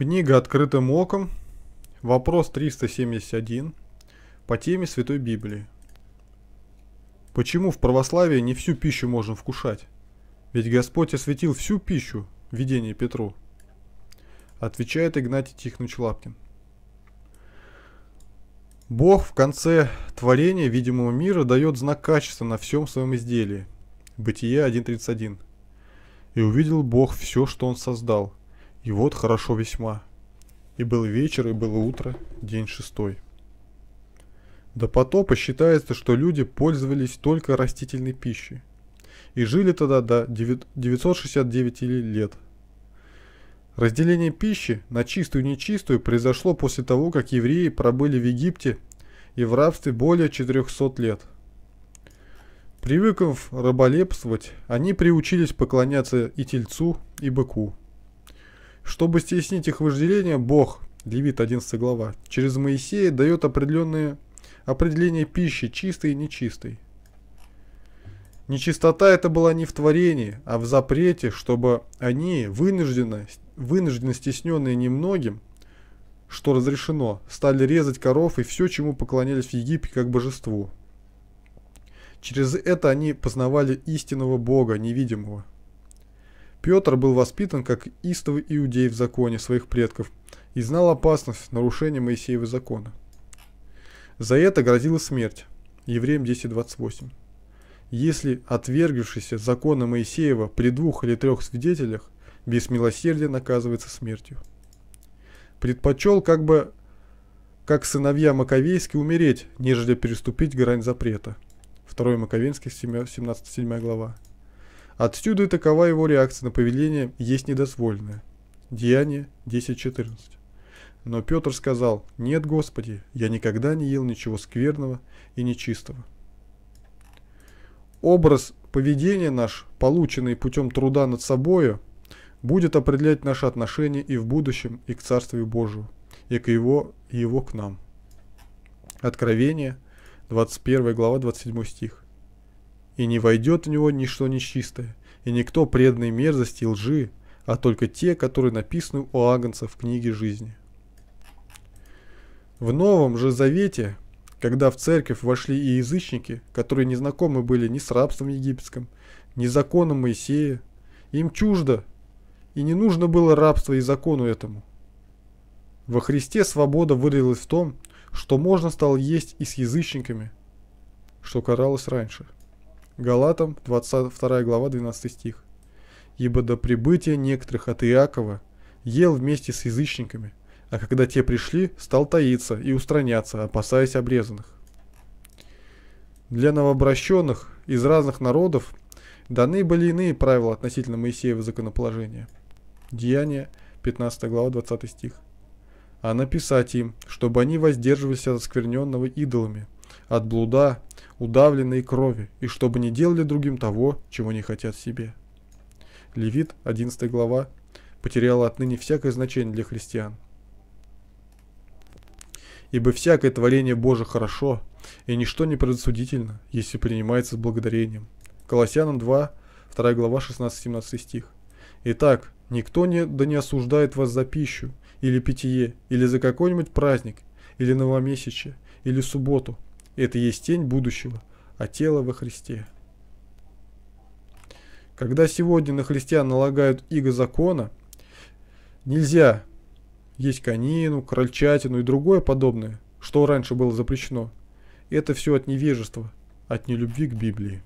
Книга «Открытым оком», вопрос 371 по теме Святой Библии. Почему в православии не всю пищу можем вкушать? Ведь Господь осветил всю пищу в видении Петру. Отвечает Игнатий Тихонович Лапкин. Бог в конце творения видимого мира дает знак качества на всем своем изделии. Бытие 1.31. «И увидел Бог все, что Он создал, и вот хорошо весьма. И был вечер, и было утро, день шестой. До потопа считается, что люди пользовались только растительной пищей. И жили тогда до 969 лет. Разделение пищи на чистую и нечистую произошло после того, как евреи пробыли в Египте и в рабстве более 400 лет. Привыкнув раболепствовать, они приучились поклоняться и тельцу, и быку – чтобы стеснить их вожделение, Бог, Левит 11 глава, через Моисея дает определенные, определение пищи, чистой и нечистой. Нечистота это была не в творении, а в запрете, чтобы они, вынужденно, вынужденно стесненные немногим, что разрешено, стали резать коров и все, чему поклонялись в Египте как божеству. Через это они познавали истинного Бога, невидимого. Петр был воспитан как истовый иудей в законе своих предков и знал опасность нарушения Моисеева закона. За это грозила смерть. Евреям 10.28. Если отвергившийся закона Моисеева при двух или трех свидетелях без милосердия наказывается смертью. Предпочел как бы, как сыновья Маковейский, умереть, нежели переступить грань запрета. 2 Маковейских, 17 глава. Отсюда и такова его реакция на повеление «есть недозвольное. Деяние 10.14. Но Петр сказал «Нет, Господи, я никогда не ел ничего скверного и нечистого». Образ поведения наш, полученный путем труда над собою, будет определять наше отношение и в будущем, и к Царствию Божию, и к Его, и Его к нам. Откровение, 21 глава, 27 стих и не войдет в него ничто нечистое, и никто преданный мерзости и лжи, а только те, которые написаны у агнца в книге жизни. В Новом же Завете, когда в церковь вошли и язычники, которые не знакомы были ни с рабством египетским, ни с законом Моисея, им чуждо, и не нужно было рабство и закону этому. Во Христе свобода вырелась в том, что можно стало есть и с язычниками, что каралось раньше. Галатам, 22 глава, 12 стих. «Ибо до прибытия некоторых от Иакова ел вместе с язычниками, а когда те пришли, стал таиться и устраняться, опасаясь обрезанных». Для новообращенных из разных народов даны были иные правила относительно Моисеева законоположения. Деяние, 15 глава, 20 стих. «А написать им, чтобы они воздерживались от оскверненного идолами, от блуда, удавленные кровью и чтобы не делали другим того, чего не хотят себе. Левит, 11 глава, потеряла отныне всякое значение для христиан. Ибо всякое творение Божие хорошо, и ничто не предосудительно, если принимается с благодарением. Колоссянам 2, 2 глава, 16-17 стих. Итак, никто не, да не осуждает вас за пищу, или питье, или за какой-нибудь праздник, или новомесячие, или субботу – это есть тень будущего, а тело во Христе. Когда сегодня на христиан налагают иго закона, нельзя есть конину, крольчатину и другое подобное, что раньше было запрещено. Это все от невежества, от нелюбви к Библии.